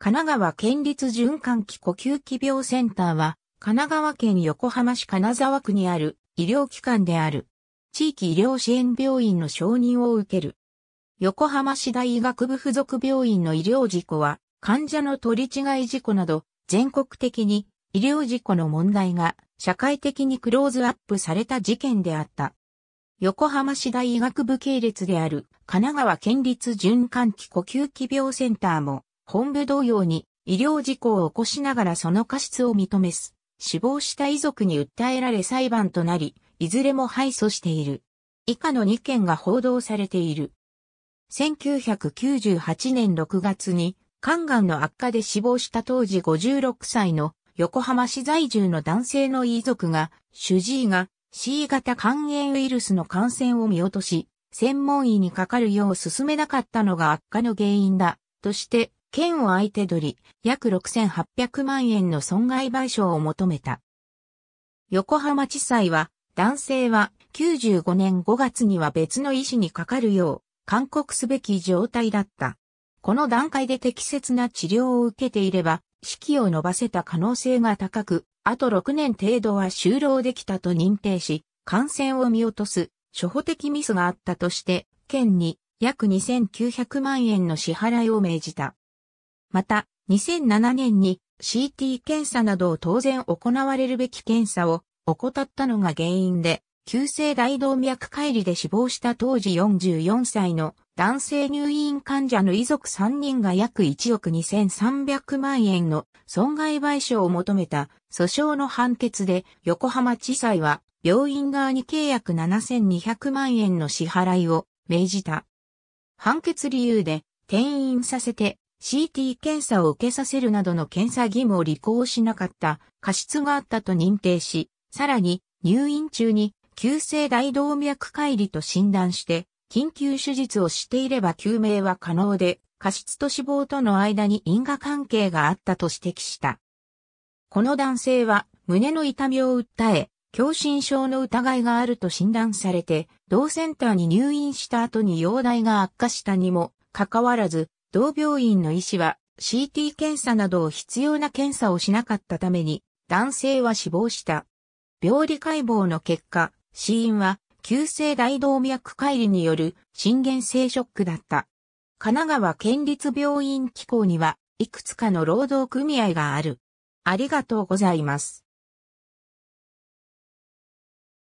神奈川県立循環器呼吸器病センターは、神奈川県横浜市金沢区にある医療機関である。地域医療支援病院の承認を受ける。横浜市大医学部附属病院の医療事故は、患者の取り違い事故など、全国的に医療事故の問題が社会的にクローズアップされた事件であった。横浜市大医学部系列である神奈川県立循環器呼吸器病センターも本部同様に医療事故を起こしながらその過失を認めす。死亡した遺族に訴えられ裁判となり、いずれも敗訴している。以下の2件が報道されている。1998年6月に肝がんの悪化で死亡した当時56歳の横浜市在住の男性の遺族が、主治医が C 型肝炎ウイルスの感染を見落とし、専門医にかかるよう勧めなかったのが悪化の原因だ、として県を相手取り、約6800万円の損害賠償を求めた。横浜地裁は、男性は95年5月には別の医師にかかるよう、勧告すべき状態だった。この段階で適切な治療を受けていれば、式を伸ばせた可能性が高く、あと6年程度は就労できたと認定し、感染を見落とす、初歩的ミスがあったとして、県に約2900万円の支払いを命じた。また、2007年に CT 検査などを当然行われるべき検査を怠ったのが原因で、急性大動脈解離で死亡した当時44歳の男性入院患者の遺族3人が約1億2300万円の損害賠償を求めた訴訟の判決で横浜地裁は病院側に契約7200万円の支払いを命じた。判決理由で転院させて CT 検査を受けさせるなどの検査義務を履行しなかった過失があったと認定し、さらに入院中に急性大動脈解離と診断して、緊急手術をしていれば救命は可能で、過失と死亡との間に因果関係があったと指摘した。この男性は胸の痛みを訴え、狭心症の疑いがあると診断されて、同センターに入院した後に容体が悪化したにもかかわらず、同病院の医師は CT 検査などを必要な検査をしなかったために男性は死亡した。病理解剖の結果、死因は急性大動脈解離による心原性ショックだった。神奈川県立病院機構には、いくつかの労働組合がある。ありがとうございます。